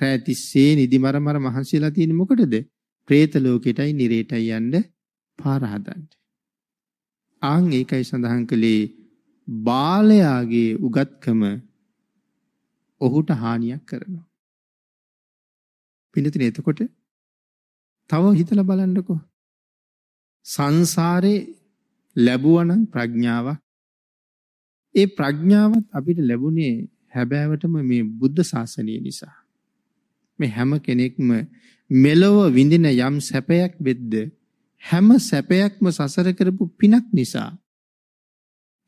රැතිස්සේ නිදිමරමර මහන්සියලා තියෙන්නේ මොකටද? പ്രേත ලෝකෙටයි නිරේටයි යන්න පාර හදන්න. ආන් ඒකයි සඳහන් කළේ බාලයාගේ උගත්කම ඔහුට හානියක් කරනවා. පිනතින එතකොට තව හිතලා බලන්නකෝ. සංසාරේ ලැබුවනම් ප්‍රඥාවක් ඒ ප්‍රඥාවත් අපිට ලැබුණේ හැබෑවටම මේ බුද්ධ ශාසනය නිසා. මේ හැම කෙනෙක්ම මෙලොව විඳින යම් සැපයක් වෙද්ද හැම සැපයක්ම සසර කරපු පිනක් නිසා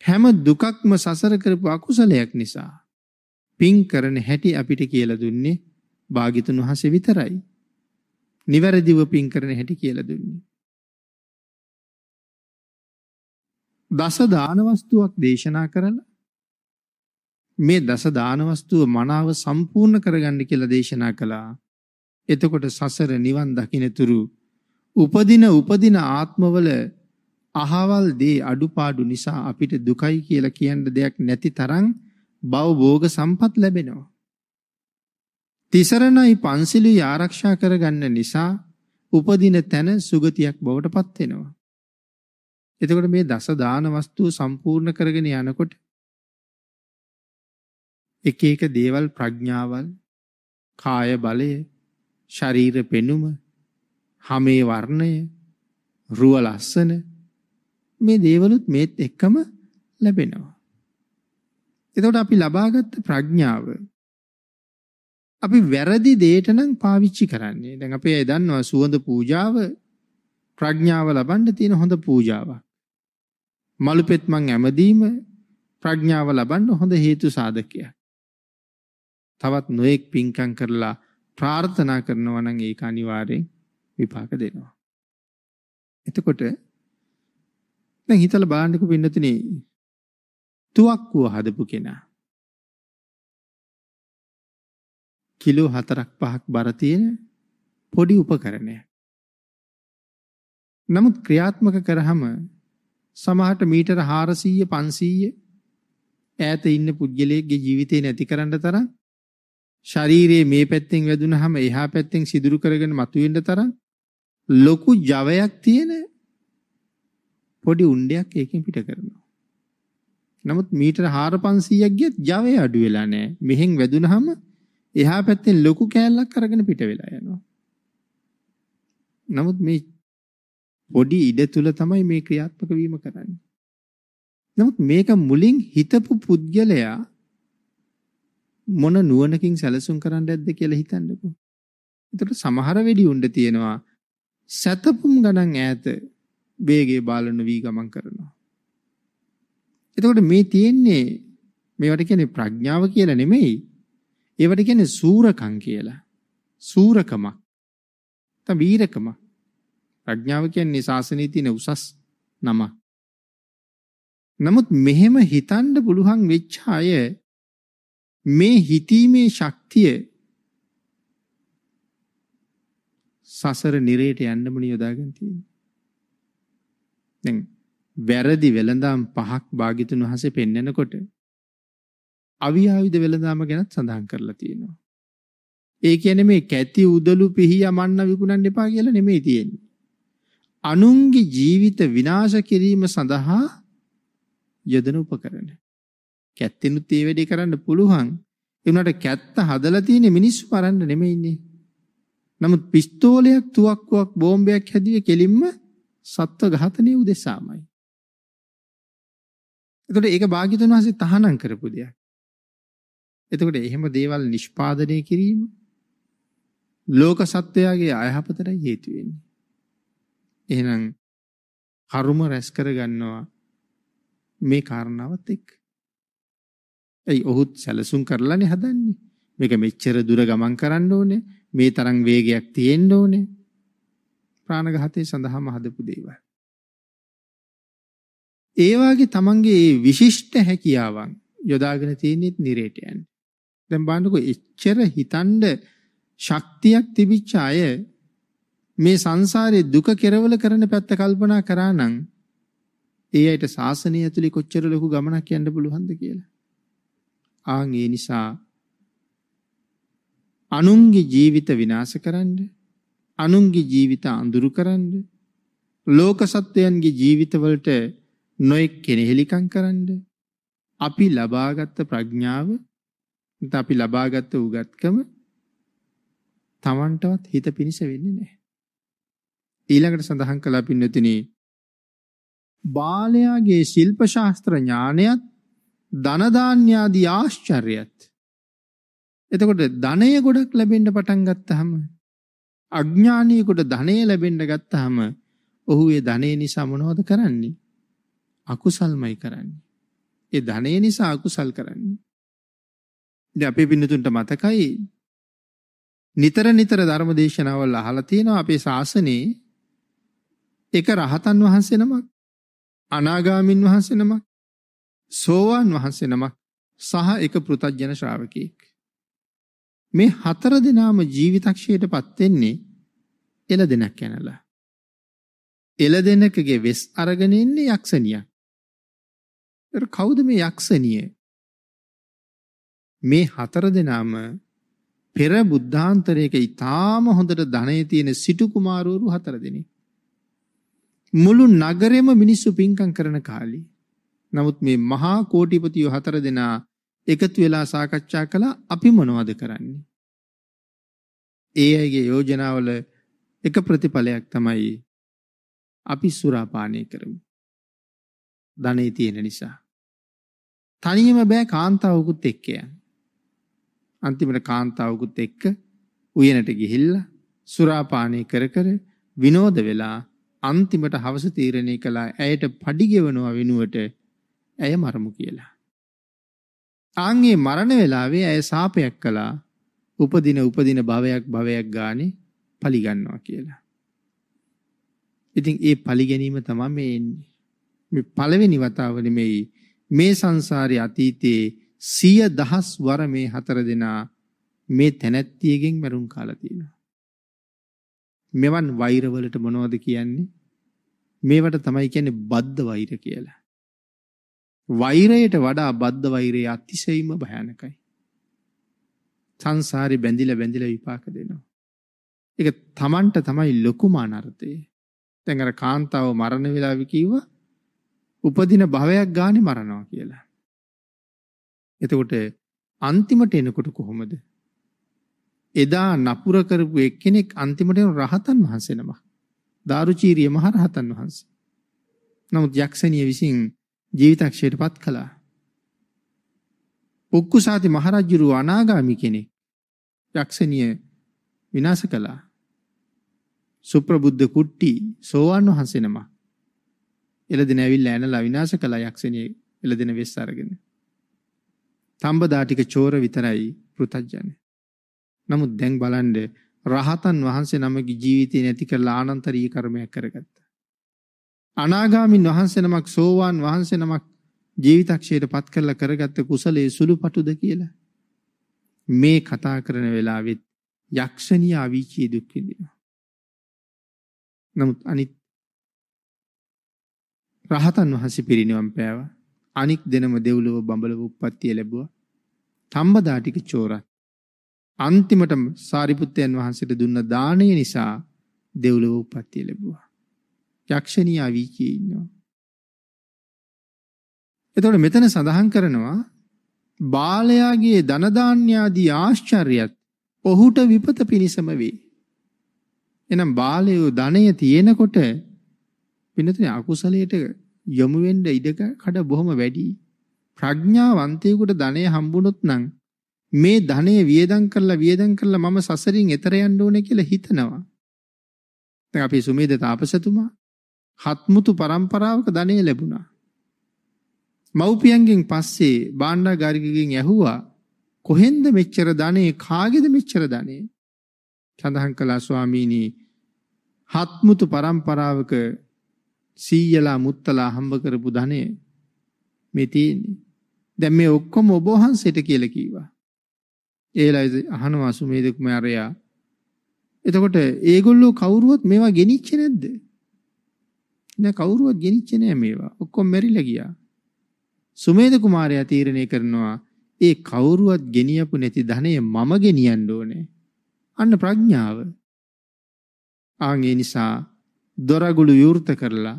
හැම දුකක්ම සසර කරපු අකුසලයක් නිසා පින් කරන හැටි අපිට කියලා දුන්නේ භාග්‍යතුන් වහන්සේ විතරයි. නිවැරදිව පින් කරන හැටි කියලා දුන්නේ. දස දාන වස්තුවක් දේශනා කරලා මේ දස දාන වස්තුව මනාව සම්පූර්ණ කරගන්න කියලා දේශනා කළා. එතකොට සසර නිවන් දකින්නතුරු උපදින උපදින ආත්මවල අහවල් දේ අඩුපාඩු නිසා අපිට දුකයි කියලා කියන්න දෙයක් නැති තරම් භව භෝග සම්පත් ලැබෙනවා. තිසරණයි පන්සිලුයි ආරක්ෂා කරගන්න නිසා උපදින තැන සුගතියක් බවට පත් වෙනවා. එතකොට මේ දස දාන වස්තුව සම්පූර්ණ කරගෙන යනකොට එක එක දේවල් ප්‍රඥාවල් කාය බලය ශරීර පෙනුම හමේ වර්ණය, රුව ලස්සන මේ දේවලුත් මේත් එක්කම ලැබෙනවා. එතකොට අපි ලබාගත් ප්‍රඥාව අපි වැරදි දෙයට නම් පාවිච්චි කරන්නේ. දැන් අපි ඒ දන්නවා සුවඳ පූජාව ප්‍රඥාව ලබන්න තියෙන හොඳ පූජාවක්. මලුපෙත් මං ඇමදීම ප්‍රඥාව ලබන්න හොඳ හේතු සාධකයක්. තවත් නොඑක් පින්කම් කරලා ප්‍රාර්ථනා කරනවා නම් ඒක අනිවාර්යෙන් විපාක දෙනවා. එතකොට දැන් හිතලා බලන්නකෝ පින්නතනි තුවක්කුව හදපු කෙනා කිලෝ 4ක් 5ක් බර තියෙන පොඩි උපකරණයක්. නමුත් ක්‍රියාත්මක කරාම සමහරට මීටර 400 500 ඈත ඉන්න පුද්ගලයෙක්ගේ ජීවිතේ නැති කරන්න තරම් ශරීරයේ මේ පැත්තෙන් වැදුනහම එහා පැත්තෙන් සිදුරු කරගෙන මතුවෙන්න තරම් ලොකු ජවයක් තියෙන පොඩි උණ්ඩයක් ඒකෙන් පිට කරනවා. නමුත් මීටර 4500ක් ගියත් ජවය අඩු වෙලා නැහැ. මෙහෙන් වැදුනහම එහා පැත්තෙන් ලොකු කෑල්ලක් අරගෙන පිට වෙලා යනවා. නමුත් මේ පොඩි ඉඩ තුල තමයි මේ ක්‍රියාත්මක වීම කරන්නේ. නමුත් මේක මුලින් හිතපු පුද්ගලයා මොන නුවණකින් සැලසුම් කරන්න ඇද්ද කියලා හිතන්නකෝ. එතකොට සමහර වෙඩි උණ්ඩ තියෙනවා සැතපුම් ගණන් ඈත වේගයේ බාලන වී ගමන් කරනවා. එතකොට මේ තියෙන්නේ මේවට කියන්නේ ප්‍රඥාව කියලා නෙමෙයි. ඒවට කියන්නේ සූරකම් කියලා. සූරකම. තම වීරකම. ප්‍රඥාව කියන්නේ ශාසනයේ තියෙන උසස් නම. නමුත් මෙහෙම හිතන්න පුළුවන් වෙච්ච අය මේ හිතීමේ ශක්තිය සසර නිරේට යන්නම නියෝදාගෙන තියෙන්නේ. දැන් වැරදි වෙළඳාම් පහක් භාග්‍යතුන් වහන්සේ පෙන්වනකොට අවියාවිද වෙළඳාම ගැනත් සඳහන් කරලා තියෙනවා. ඒ කියන්නේ මේ කැති උදලු පිහි යමන්න විකුණන්න එපා කියලා නෙමෙයි තියෙන්නේ. අනුන්ගේ ජීවිත විනාශ කිරීම සඳහා යදන උපකරණ. කැත්තිනුත් ඒ වැඩේ කරන්න පුළුවන්. ඒ උනාට කැත්ත හදලා තියෙන්නේ මිනිස්සු මරන්න නෙමෙයිනේ. නමුත් පිස්තෝලයක් තුවක්කුවක් බෝම්බයක් හැදුවේ කෙලින්ම සත්ව ඝාතනය උදෙසාමයි. එතකොට ඒක භාග්‍යතුන් වහන්සේ තහනම් කරපු දෙයක්. එතකොට එහෙම දේවල් නිෂ්පාදනය කිරීම ලෝක සත්වයාගේ අයහපතට හේතු වෙන්නේ. එහෙනම් කර්ම රැස් කරගන්නවා මේ කාරණාවත් එක්ක. ඒ ඔහුත් සැලසුම් කරලානේ හදන්නේ. මේක මෙච්චර දුර ගමන් කරන්න ඕනේ. මේ තරම් වේගයක් තියෙන්න ඕනේ. ප්‍රාණඝාතය සඳහාම හදපු දේවල්. ඒ වාගේ තමන්ගේ ඒ විශිෂ්ට හැකියාවන් යොදාගෙන තියෙනෙත් නිරේට යන්නේ. දැන් බලන්නකො එච්චර හිතන්න ශක්තියක් තිබිච්ච අය මේ සංසාරයේ දුක කෙරවල කරන පැත්ත කල්පනා කරා නම් ඒ අයට සාසනය ඇතුලේ කොච්චර ලොකු ගමනක් යන්න පුළුවන්ද කියලා. ආන් ඒ නිසා අනුන්ගේ ජීවිත විනාශ කරන්න අනුන්ගේ ජීවිත අඳුරු කරන්න ලෝක සත්වයන්ගේ ජීවිතවලට නොයෙක් කෙනෙහිලිකම් කරන්න අපි ලබාගත් ප්‍රඥාව අපි ලබාගත් උගත්කම Tamanටවත් හිත පිනිස වෙන්නේ නැහැ ඊළඟට සඳහන් කළා පින්නතිනි බාලයාගේ ශිල්ප ශාස්ත්‍ර ඥානයත් ධන ධාන්‍යාදී ආශ්චර්යයත් එතකොට ධනය ගොඩක් ලැබෙන්න පටන් ගත්තාම අඥානියෙකුට ධනය ලැබෙන්න ගත්තාම ඔහු ඒ ධනය නිසා මොනවද කරන්නේ? අකුසල්මයි කරන්නේ. ඒ ධනය නිසා අකුසල් කරන්නේ. ඉතින් අපේ පින්නතුන්ට මතකයි නිතර නිතර ධර්මදේශනාවල් අහලා තියෙනවා අපේ ශාසනයේ එක රහතන් වහන්සේ නමක් අනාගාමින් වහන්සේ නමක් සෝවාන් වහන්සේ නමක් සහ එක පෘතජන ශ්‍රාවකයෙක් මේ හතර දෙනාම ජීවිතක්ෂයටපත් වෙන්නේ එළදෙනක් යනලා. එළදෙනකගේ වෙස් අරගෙන ඉන්නේ යක්ෂණියක්. ඒක කවුද මේ යක්ෂණිය? මේ හතර දෙනාම පෙර බුද්ධාන්තරයක ඊටාම හොඳට ධනෙ තියෙන සිටු කුමාරවරු හතර දෙනෙක්. මුළු නගරෙම මිනිස්සු පින්කම් කරන කාලේ. නමුත් මේ මහා කෝටිපතියෝ හතර දෙනා එකතු වෙලා සාකච්ඡා කළා අපි මොනවද කරන්නේ. ඒ අයගේ යෝජනාවල එක ප්‍රතිඵලයක් තමයි අපි සුරාපානය කරමු. ධනෙ තියෙන නිසා. තනියම බෑ කාන්තාවකුත් එක්ක යන්න. අන්තිමට කාන්තාවකුත් එක්ක උයනට ගිහිල්ලා සුරාපානය කර කර විනෝද වෙලා අන්තිමට හවස තීරණය කළා ඇයට padi ගෙවනවා වෙනුවට ඇය මරමු කියලා. ආන්ගේ මරණ වෙලාවේ ඇය සාපයක් කළා. උපදින උපදින භවයක් භවයක් ගානේ පලි ගන්නවා කියලා. ඉතින් ඒ පලි ගැනීම තමයි මේ එන්නේ. මේ පළවෙනි වතාව නෙමෙයි මේ සංසාරේ අතීතයේ සිය දහස් වර මේ හතර දෙනා මේ තැනැත්තියගෙන් මරුන් කාලා තියෙනවා. මෙවන් වෛරවලට මොනවද කියන්නේ? මේවට තමයි කියන්නේ බද්ධ වෛර කියලා. වෛරයට වඩා බද්ධ වෛරය අතිශයින්ම භයානකයි. සංසාරේ බැඳිලා බැඳිලා විපාක දෙනවා. ඒක තමන්ට තමයි ලොකුම අනර්ථය. දැන් අර කාන්තාව මරණ වෙලාවේ කිව්වා උපදින භවයක් ගානේ මරනවා කියලා. එතකොට අන්තිමට එනකොට කොහොමද? එදා නපුර කරපු එක්කෙනෙක් අන්තිමට රහතන් වහන්සේ නමක්. දාරුචීරිය මහ රහතන් වහන්සේ. නමුත් යක්ෂණිය විසින් ජීවිතක්ෂයටපත් කළා. පොක්කුසාති මහරජුරු අනාගාමි කෙනෙක් යක්ෂණිය විනාශ කළා. සුප්‍රබුද්ධ කුට්ටි සෝවාන් වහන්සේ නම. එළදෙන ඇවිල්ලා ඇනලා විනාශ කළා යක්ෂණිය එළදෙන වෙස් අරගෙන. තඹදා ටික චෝර විතරයි පෘතජ්ජන. නමුත් දැන් බලන්න රහතන් වහන්සේ නමගේ ජීවිතය නැති කරලා ආනන්තරීය කර්මයක් කරගත්තා. අනාගාමින් වහන්සේ නමක් සෝවාන් වහන්සේ නමක් ජීවිතක්ෂයට පත් කරලා කරගත්ත කුසලයේ සුළුපටුද කියලා මේ කතා කරන වෙලාවෙත් යක්ෂණිය අවීචී දුක් විඳිනවා. නමුත් අනිත් රහතන් වහන්සේ පිරිනිවන් පෑවා. අනික් දෙනම දෙව්ලොව බඹලව උප්පත්තිය ලැබුවා. තම්බදා ටික චෝරත්. අන්තිමටම සාරිපුත්තයන් වහන්සේට දුන්න දාණය නිසා දෙව්ලොව උප්පත්තිය ලැබුවා. යක්ෂණී අවීචී ඉන්නවා. එතකොට මෙතන සඳහන් කරනවා බාලයාගේ ධන ධාන්‍යාදී ආශ්චර්යයත් ඔහුට විපත පිණිසම වේ. එනම් බාලයෝ ධනය තියෙනකොට විනතේ අකුසලයට යොමු වෙන්න ඉඩ කඩ බොහොම වැඩි. ප්‍රඥාවන්තයෙකුට ධනය හම්බුනොත් නම් මේ ධනය වියදම් කරලා වියදම් කරලා මම සසරින් එතර යන්න ඕනේ කියලා හිතනවා. දැන් අපි සුමේද තාපසතුමා හත්මුතු પરම්පරාවක ධනෙ ලැබුණා. මව්පියන්ගෙන් පස්සේ භාණ්ඩාගාරිකගෙන් ඇහුවා කොහෙන්ද මෙච්චර ධනෙ කාගේද මෙච්චර ධනෙ? සඳහන් කළා ස්වාමීනි හත්මුතු પરම්පරාවක සීයලා මුත්තලා හම්බ කරපු ධනෙ මේ තියෙන්නේ. දැන් මේ ඔක්කොම ඔබ වහන්සේට කියලා කීවා. ඒලයි අහනවා සුමේද කුමාරයා. එතකොට ඒගොල්ලෝ කවුරුවත් මේවා ගෙනිච්චේ නැද්ද? නෑ කවුරුවත් ගෙනිච්ච නෑ මේවා. ඔක්කොම මැරිලා ගියා. සුමේද කුමාරයා තීරණය කරනවා ඒ කවුරුවත් ගෙනියපු නැති ධනය මම ගෙනියන්න ඕනේ. අන්න ප්‍රඥාව. ආන් ඒ නිසා දොරගුළු විවෘත කරලා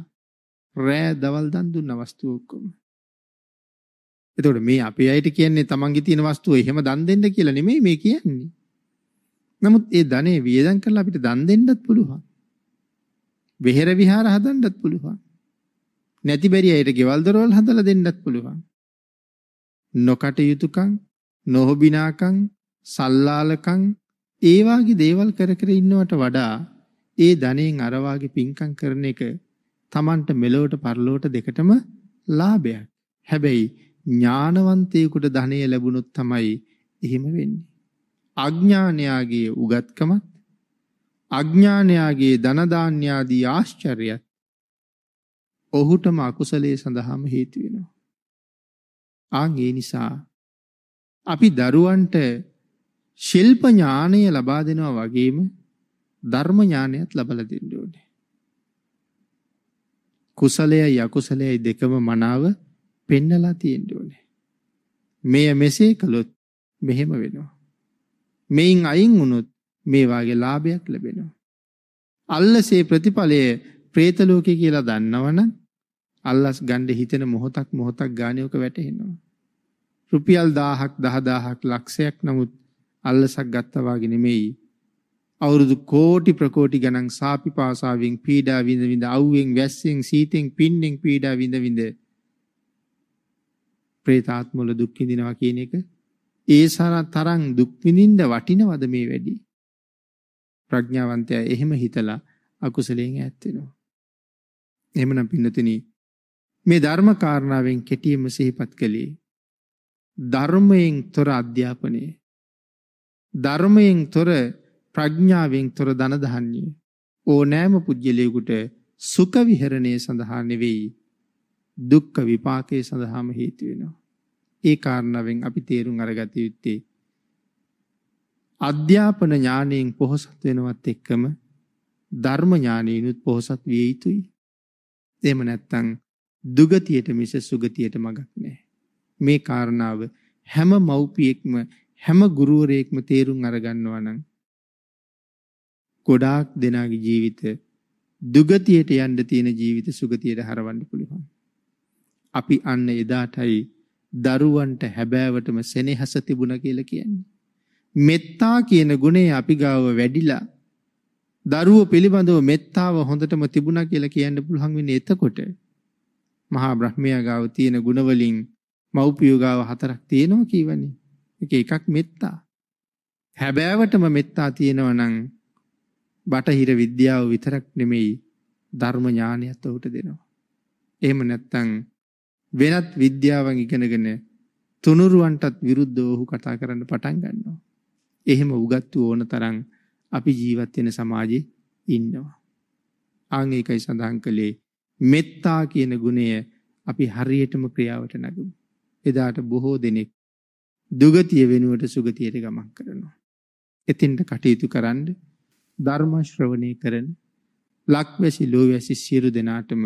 රෑ දවල් දන් දුන්න වස්තු ඔක්කොම. එතකොට මේ අපේ අයට කියන්නේ තමන්ගේ තියෙන වස්තුව එහෙම දන් දෙන්න කියලා නෙමෙයි මේ කියන්නේ. නමුත් ඒ ධනෙ වියදම් කරලා අපිට දන් දෙන්නත් පුළුවන්. විහෙර විහාර හදන්නත් පුළුවන්. නැති බැරි අයට ගෙවල් දොරවල් හදලා දෙන්නත් පුළුවන්. නොකටයුතුකම්, නොහොබිනාකම්, සල්ලාලකම් ඒ වාගේ දේවල් කර කර ඉන්නවට වඩා ඒ ධනෙන් අර වාගේ පින්කම් කරන එක Tamanට මෙලොවට පරලොවට දෙකටම ලාභයක්. හැබැයි ඥානවන්තයෙකුට ධනෙ ලැබුණොත් තමයි එහෙම වෙන්නේ. අඥානයාගේ උගත්කමත් අඥ්ඥානයාගේ ධනධාන්‍යාදී ආශ්චර්යත් ඔහුටම අකුසලේ සඳහාම හේතුවෙනවා. ආං ඒ නිසා අපි දරුවන්ට ශිල්පඥානය ලබා දෙනවා වගේම ධර්මඥානයත් ලබල දෙන්න ඕනේ. කුසලයයි අකුසලයයි දෙකම මනාව පෙන්නලා තියෙන්න ඕනේ. මෙය මෙසේ කළොත් මෙහෙම වෙනවා. මෙයින් අයින් වුණොත් මේ වාගේ ලාභයක් ලැබෙනවා. අල්ලසේ ප්‍රතිඵලය പ്രേත ලෝකේ කියලා දන්නවනම් අල්ලස් ගන්න හිතෙන මොහොතක් මොහොතක් ගානියක වැටෙනවා. රුපියල් 1000ක් 10000ක් ලක්ෂයක් නමුත් අල්ලසක් ගත්තා වාගේ නෙමෙයි. අවුරුදු කෝටි ප්‍රකෝටි ගණන් සාපි පාසාවෙන් පීඩා විඳ විඳ අවුවෙන් වැස්සෙන් සීතෙන් පින්නෙන් පීඩා විඳ විඳ ප්‍රේතාත්මවල දුක් විඳිනවා කියන එක ඒ තරම් දුක් විඳින්න වටිනවද මේ වැඩි? ප්‍රඥාවන්තයා එහෙම හිතලා අකුසලයෙන් ඈත් වෙනවා. එහෙමනම් පින්නතිනි මේ ධර්ම කාරණාවෙන් කෙටියෙම සිහිපත් කළේ ධර්මයෙන් තොර අධ්‍යාපනය ධර්මයෙන් තොර ප්‍රඥාවෙන් තොර ධන දහන්නේ ඕනෑම පුජ්‍යලයකට සුඛ විහරණය සඳහා නෙවෙයි දුක්ඛ විපාකයේ සඳහාම හේතු වෙනවා. ඒ කාරණාවෙන් අපි තේරුම් අරගත යුත්තේ අධ්‍යාපන ඥානයෙන් පොහොසත් වෙනවත් එක්කම ධර්ම ඥානයෙන්ුත් පොහොසත් විය යුතුයි. එහෙම නැත්නම් දුගතියට මිස සුගතියට මඟක් නැහැ. මේ කාරණාව හැම මව්පියෙක්ම හැම ගුරුවරයෙක්ම තේරුම් අරගන්නවා නම් ගොඩාක් දෙනාගේ ජීවිත දුගතියට යන්න තියෙන ජීවිත සුගතියට හරවන්න පුළුවන්. අපි අන්න එදාටයි දරුවන්ට හැබෑවටම සෙනෙහස තිබුණ කියලා කියන්නේ. මෙත්තා කියන ගුණය අපි ගාව වැඩිලා දරුව පිළිබඳව මෙත්තාව හොඳටම තිබුණා කියලා කියන්න පුළුවන් වෙන්නේ එතකොට. මහා බ්‍රහ්මයා ගාව තියෙන ගුණ වලින් මව්පියෝ ගාව හතරක් තියෙනවා කියවනේ. ඒක එකක් මෙත්තා. හැබෑවටම මෙත්තා තියෙනවා නම් බටහිර විද්‍යාව විතරක් නෙමෙයි ධර්ම ඥානයත් උට දෙනවා. එහෙම නැත්නම් වෙනත් විද්‍යාවන් ඉගෙනගෙන තුනුරුවන්ටත් විරුද්ධව ඔහු කතා කරන්න පටන් ගන්නවා. එහෙම උගත්තු ඕන තරම් අපි ජීවත් වෙන සමාජයේ ඉන්නවා. ආන් ඒකයි සඳහන් කළේ මෙත්තා කියන ගුණය අපි හරියටම ක්‍රියාවට නැගමු. එදාට බොහෝ දෙනෙක් දුගතිය වෙනුවට සුගතියට ගමන් කරනවා. එතින්ට කටයුතු කරන්න ධර්ම ශ්‍රවණය කරන ලක්වැසි ලෝවැසි සියලු දෙනාටම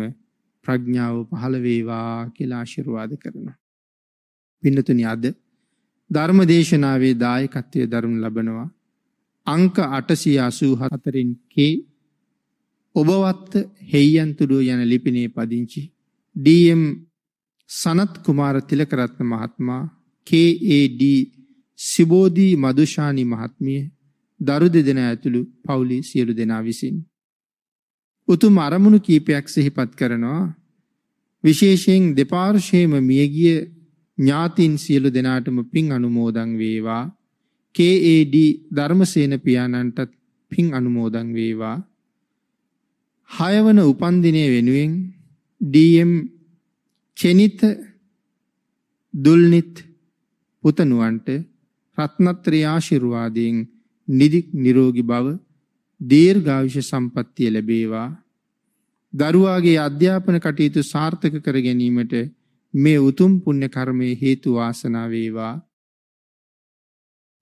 ප්‍රඥාව පහළ වේවා කියලා ආශිර්වාද කරනවා. පින්නතුනි අද ධර්මදේශනාවේ දායකත්වය දරුණු ලබනවා අංක 884න් කේ ඔබවත් හෙයියන්තුඩුව යන ලිපිනේ පදිංචි DM සනත් කුමාර තිලකරත්න මහත්මයා KAD සිබෝධි මදුෂානි මහත්මිය දරු දෙදෙනා ඇතුළු පවුලේ සියලු දෙනා විසින් උතුම් අරමුණු කීපයක් සිහිපත් කරනවා විශේෂයෙන් දෙපාර්ශ්වයේම මියගිය ඥාතින් සියලු දෙනාටම පින් අනුමෝදන් වේවා. KAD ධර්මසේන පියාණන්ටත් පින් අනුමෝදන් වේවා. 6 වන උපන්දිනය වෙනුවෙන් DM චෙනිත දුල්නිත් පුතණුවන්ට රත්නත්‍රය ආශිර්වාදයෙන් නිදික් නිරෝගී භව දීර්ඝායුෂ සම්පන්නිය ලැබේවා දරුවාගේ අධ්‍යාපන කටයුතු සාර්ථක කර ගැනීමට මේ උතුම් පුණ්‍ය කර්මයේ හේතු වාසනා වේවා.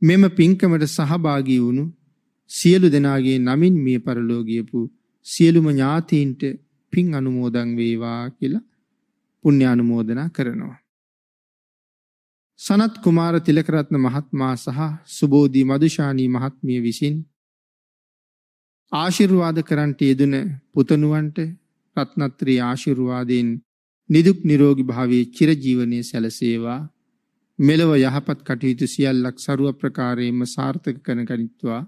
මෙම පින්කමට සහභාගී වුණු සියලු දෙනාගේ නමින් මිය පරලෝ ගියපු සියලුම ඥාතීන්ට පින් අනුමෝදන් වේවා කියලා පුණ්‍ය අනුමෝදනා කරනවා. සනත් කුමාර තිලකරත්න මහත්මයා සහ සුබෝධි මදුෂානී මහත්මිය විසින් ආශිර්වාද කරන්ට යෙදුන පුතණුවන්ට රත්නත්‍රි ආශිර්වාදයෙන් නිදුක් නිරෝගී භාවයේ චිරජීවනයේ සැලසේවා මෙලව යහපත් කටයුතු සියල්ලක් ਸਰව ප්‍රකාරයෙන්ම සාර්ථක කරන ගනිත්වා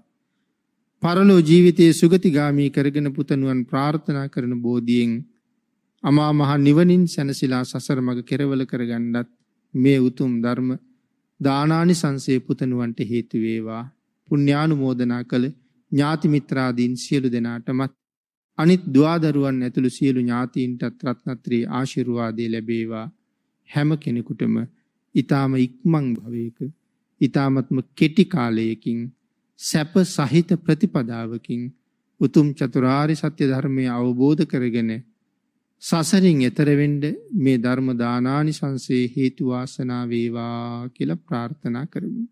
පරලෝ ජීවිතයේ සුගතිගාමී කරගෙන පුතණුවන් ප්‍රාර්ථනා කරන බෝධියෙන් අමා මහ නිවනින් සැනසීලා සසර මඟ කෙරවල කරගන්නත් මේ උතුම් ධර්ම දානානි සංසේ පුතණුවන්ට හේතු වේවා පුණ්‍යානුමෝදනා කළ ඥාති මිත්‍රාදීන් සියලු දෙනාටමත් අනිත් දුවදරුවන් ඇතුළු සියලු ඥාතීන්ටත් රත්නත්‍රී ආශිර්වාදේ ලැබේවා හැම කෙනෙකුටම ඊ타ම ඉක්මන් භවයක ඊ타මත්ම කෙටි කාලයකින් සැප සහිත ප්‍රතිපදාවකින් උතුම් චතුරාරි සත්‍ය ධර්මය අවබෝධ කරගෙන සසරින් එතර වෙන්න මේ ධර්ම දානානි සංසේ හේතු වාසනා වේවා කියලා ප්‍රාර්ථනා කරමි